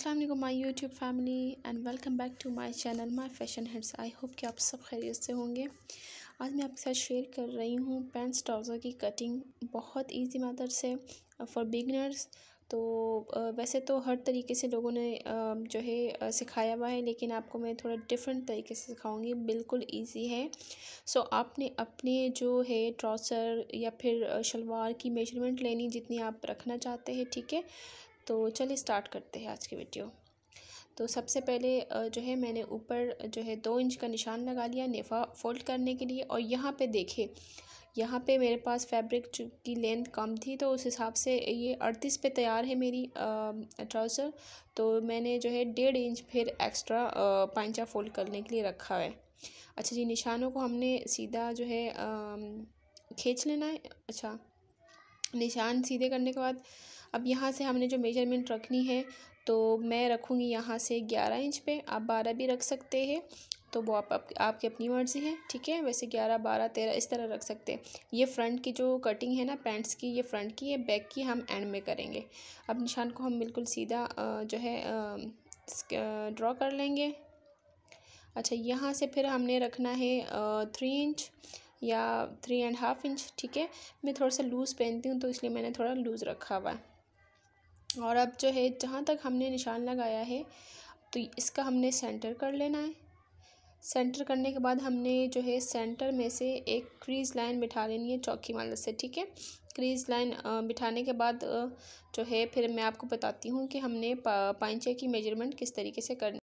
अस्सलाम वालेकुम my YouTube family and welcome back to my channel my fashion heads I hope कि आप सब खैरियत से होंगे आज मैं आपके साथ शेयर कर रही हूँ पैंट्स ट्राउज़र की कटिंग बहुत इजी मेथड से फॉर बिगनर्स तो uh, वैसे तो हर तरीके से लोगों ने um, जो है uh, सिखाया हुआ है लेकिन आपको मैं थोड़ा डिफरेंट तरीके से सिखाऊंगी बिल्कुल इजी है सो आपने अपने जो है ट्राउसर या फिर शलवार uh, की मेजरमेंट लेनी जितनी आप रखना चाहते हैं ठीक है तो चलिए स्टार्ट करते हैं आज की वीडियो तो सबसे पहले जो है मैंने ऊपर जो है दो इंच का निशान लगा लिया नेफा फोल्ड करने के लिए और यहाँ पे देखे यहाँ पे मेरे पास फैब्रिक की लेंथ कम थी तो उस हिसाब से ये अड़तीस पे तैयार है मेरी ट्राउज़र तो मैंने जो है डेढ़ इंच फिर एक्स्ट्रा पाइंचा फोल्ड करने के लिए रखा है अच्छा जी निशानों को हमने सीधा जो है खींच लेना है अच्छा निशान सीधे करने के बाद अब यहाँ से हमने जो मेजरमेंट रखनी है तो मैं रखूँगी यहाँ से ग्यारह इंच पे आप बारह भी रख सकते हैं तो वो आप, आप आपकी अपनी मर्ज़ी है ठीक है वैसे ग्यारह बारह तेरह इस तरह रख सकते हैं ये फ्रंट की जो कटिंग है ना पैंट्स की ये फ्रंट की ये बैक की हम एंड में करेंगे अब निशान को हम बिल्कुल सीधा जो है ड्रॉ कर लेंगे अच्छा यहाँ से फिर हमने रखना है थ्री इंच या थ्री एंड हाफ इंच ठीक है मैं थोड़ा सा लूज़ पहनती हूँ तो इसलिए मैंने थोड़ा लूज़ रखा हुआ है और अब जो है जहाँ तक हमने निशान लगाया है तो इसका हमने सेंटर कर लेना है सेंटर करने के बाद हमने जो है सेंटर में से एक क्रीज लाइन बिठा लेनी है चौकी मदद से ठीक है क्रीज लाइन बिठाने के बाद जो है फिर मैं आपको बताती हूँ कि हमने पा की मेजरमेंट किस तरीके से करनी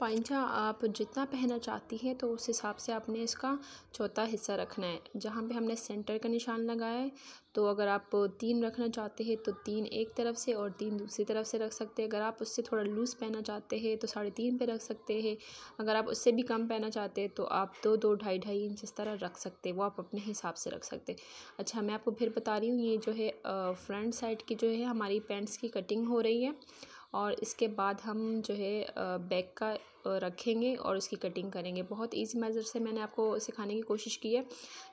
पाइंजा आप जितना पहनना चाहती हैं तो उस हिसाब से आपने इसका चौथा हिस्सा रखना है जहाँ पे हमने सेंटर का निशान लगाया है तो अगर आप तीन रखना चाहते हैं तो तीन एक तरफ से और तीन दूसरी तरफ से रख सकते हैं अगर आप उससे थोड़ा लूज़ पहनना चाहते हैं तो साढ़े तीन पर रख सकते हैं अगर आप उससे भी कम पहनना चाहते हैं तो आप दो दो ढाई ढाई इंच इस तरह रख सकते वो आप अपने हिसाब से रख सकते अच्छा मैं आपको फिर बता रही हूँ ये जो है फ्रंट साइड की जो है हमारी पैंट्स की कटिंग हो रही है और इसके बाद हम जो है बैक का रखेंगे और उसकी कटिंग करेंगे बहुत ईजी मेज़र से मैंने आपको सिखाने की कोशिश की है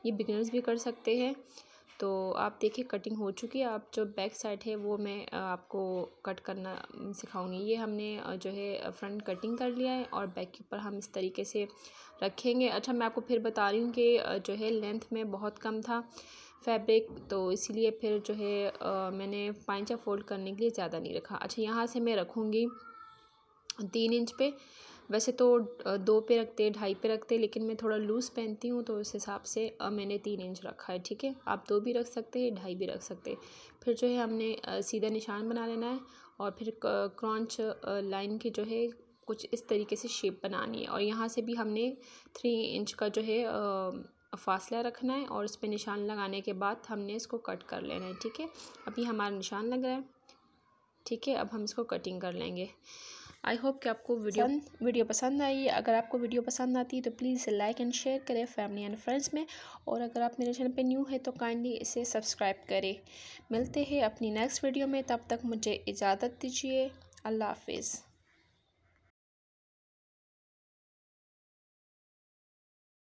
ये बिगनर्स भी कर सकते हैं तो आप देखिए कटिंग हो चुकी है आप जो बैक साइड है वो मैं आपको कट करना सिखाऊंगी ये हमने जो है फ्रंट कटिंग कर लिया है और बैक के ऊपर हम इस तरीके से रखेंगे अच्छा मैं आपको फिर बता रही हूँ कि जो है लेंथ में बहुत कम था फैब्रिक तो इसीलिए फिर जो है आ, मैंने पाइंचा फोल्ड करने के लिए ज़्यादा नहीं रखा अच्छा यहाँ से मैं रखूँगी तीन इंच पे वैसे तो दो पे रखते ढाई पे रखते लेकिन मैं थोड़ा लूज़ पहनती हूँ तो उस हिसाब से मैंने तीन इंच रखा है ठीक है आप दो भी रख सकते हैं ढाई भी रख सकते हैं फिर जो है हमने सीधा निशान बना लेना है और फिर क्रॉन्च लाइन की जो है कुछ इस तरीके से शेप बनानी है और यहाँ से भी हमने थ्री इंच का जो है फासला रखना है और इस पर निशान लगाने के बाद हमने इसको कट कर लेना है ठीक है अभी हमारा निशान लग रहा है ठीक है अब हम इसको कटिंग कर लेंगे आई होप कि आपको वीडियो वीडियो पसंद आई अगर आपको वीडियो पसंद आती है तो प्लीज़ लाइक एंड शेयर करें फैमिली एंड फ्रेंड्स में और अगर आप मेरे चैनल पे न्यू है तो काइंडली इसे सब्सक्राइब करें मिलते हैं अपनी नेक्स्ट वीडियो में तब तक मुझे इजाज़त दीजिए अल्लाह हाफिज़